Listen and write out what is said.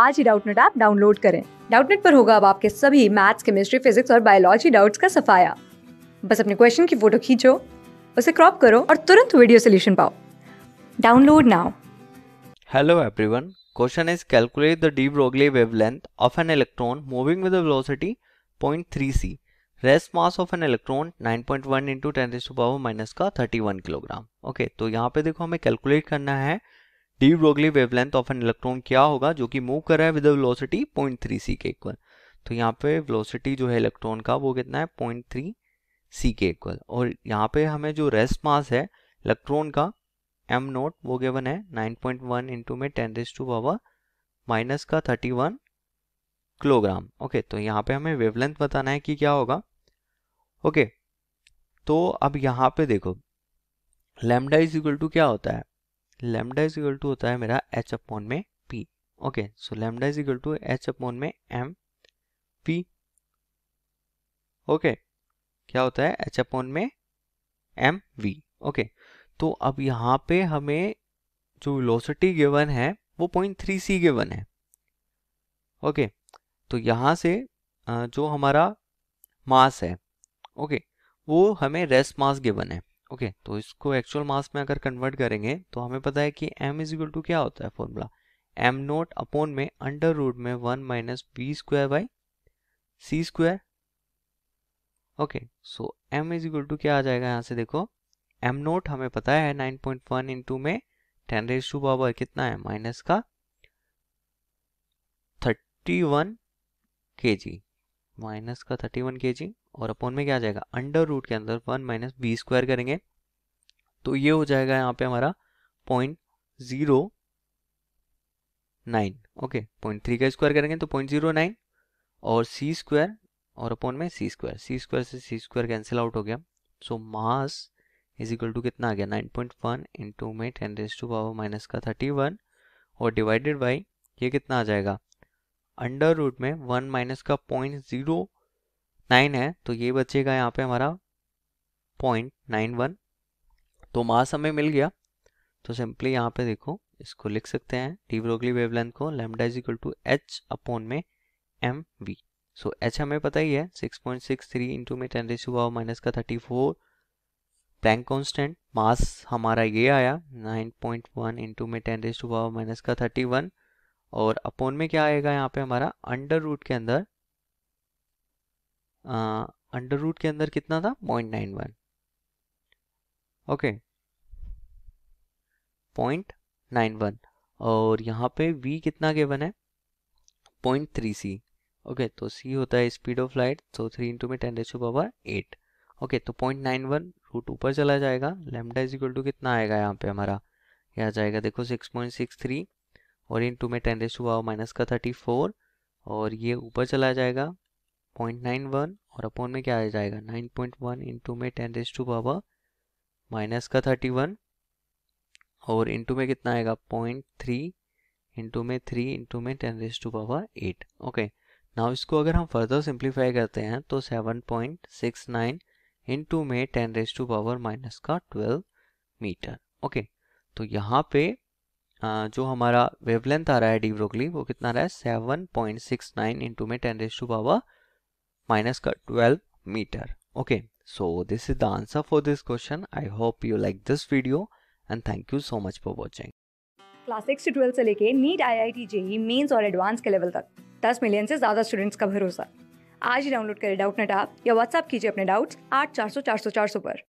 आज ही Doubtnut app download करें डाउटनेट पर होगा अब आपके सभी मैथ्स केमिस्ट्री फिजिक्स और बायोलॉजी डाउट्स का सफाया बस अपने क्वेश्चन की फोटो खींचो उसे क्रॉप करो और तुरंत वीडियो सोल्यूशन पाओ download now hello everyone question is calculate the de Broglie wavelength of an electron moving with velocity C rest mass of an electron 9.1 point one into ten power minus का 31 kilogram okay okay, तो यहाँ पे देखो हमें calculate करना है de Broglie wavelength of an electron क्या होगा जो कि मूव कर रहा है विद वेलोसिटी सी के इक्वल तो यहाँ पे वेलोसिटी जो है इलेक्ट्रॉन का वो कितना है थ्री सी के इक्वल और यहाँ पे हमें जो रेस्ट मास है इलेक्ट्रॉन का एम नोट वो गिवन है नाइन पॉइंट वन इंटू में ten raise to power minus का थर्टी वन किलोग्राम ओके तो यहाँ पे हमें वेवलेंथ बताना है कि क्या होगा ओके तो अब यहाँ पे देखो लेमडा इज इक्वल टू क्या होता है लेमडा इज इक्वल टू होता है मेरा एच अपॉन में P okay so lambda is equal to H upon में एम पी ओके क्या होता है एच अपॉन में एम वी ओके तो अब यहाँ पे हमें जो वेलोसिटी गिवन है वो पॉइंट थ्री सी गिवन है ओके okay, तो यहाँ से जो हमारा मास है ओके okay, वो हमें रेस्ट मास गिवन है ओके okay, तो इसको एक्चुअल मास में अगर कन्वर्ट करेंगे तो हमें पता है कि m इज इक्वल टू क्या होता है फॉर्मूला m नोट अपॉन में अंडर रूट में one minus V square by C square okay so m is equal to क्या आ जाएगा यहाँ से देखो m नोट हमें पता है 9.1 पॉइंट वन इंटू में टेन रेज टू पावर कितना है माइनस का thirty one K G minus का थर्टी वन के जी और अपॉन में क्या आ जाएगा अंडर रूट के अंदर वन माइनस बी स्क्वायर करेंगे तो ये हो जाएगा यहाँ पे हमारा point zero nine okay point three का स्क्वायर करेंगे तो पॉइंट ज़ीरो नाइन और सी स्क्वायर और अपॉन में सी स्क्वायर सी स्क्वायर से सी स्क्वायर कैंसिल आउट हो गया so mass is equal to कितना आ गया नाइन पॉइंट वन इंटू में ten raise to power minus का थर्टी वन और डिवाइडेड बाई ये कितना आ जाएगा अंडर रूट में वन माइनस का पॉइंट जीरो नाइन है तो ये बचेगा यहाँ पे हमारा पॉइंट नाइन वन तो मास हमें मिल गया तो सिंपली यहाँ पे देखो इसको लिख सकते हैं डी ब्रोगली वेवलेंथ को lambda is equal to H upon में एम वी सो एच हमें पता ही है six point six three into में टेन रेस हुआ माइनस का thirty four Planck constant mass हमारा ये आया नाइन पॉइंट वन इंटू में टेन रेस हुआ माइनस का थर्टी वन और अपोन में क्या आएगा यहाँ पे हमारा अंडर रूट के अंदर अंडर रूट के अंदर कितना था point nine one okay point nine one और यहाँ पे v कितना गिवन है पॉइंट थ्री सी ओके तो c होता है स्पीड ऑफ लाइट तो थ्री इंटू में ten raise to power eight okay तो पॉइंट नाइन वन रूट ऊपर चला जाएगा लेमडा इज इक्वल टू कितना आएगा यहाँ पे हमारा यहाँ आ जाएगा देखो सिक्स पॉइंट सिक्स थ्री और इन टू में ten raise to power minus का थर्टी फोर और ये ऊपर चला जाएगा पॉइंट नाइन वन और अपॉन में क्या आ जाएगा nine point one into में ten raise to power minus का थर्टी वन और इन टू में कितना आएगा पॉइंट थ्री इन टू में थ्री इन टू में ten raise to power eight okay now इसको अगर हम फर्दर सिंप्लीफाई करते हैं तो seven point six nine into में ten raise to power minus का ट्वेल्व मीटर ओके तो यहाँ पे हाँ, जो हमारा वेवलेंथ आ रहा है डी ब्रोकली वो कितना रहा है seven point six nine into में ten raise to power minus का twelve metre okay so this is the answer for this question I hope you like this video and thank you so much for watching class six से twelfth से लेके NEET I I T JEE Mains और advance के level तक दस million से ज़्यादा students का भरोसा आज ही डाउनलोड करें डाउट नेट आप या व्हाट्सअप कीजिए अपने डाउट्स आठ चार सौ चार सौ चार सौ पर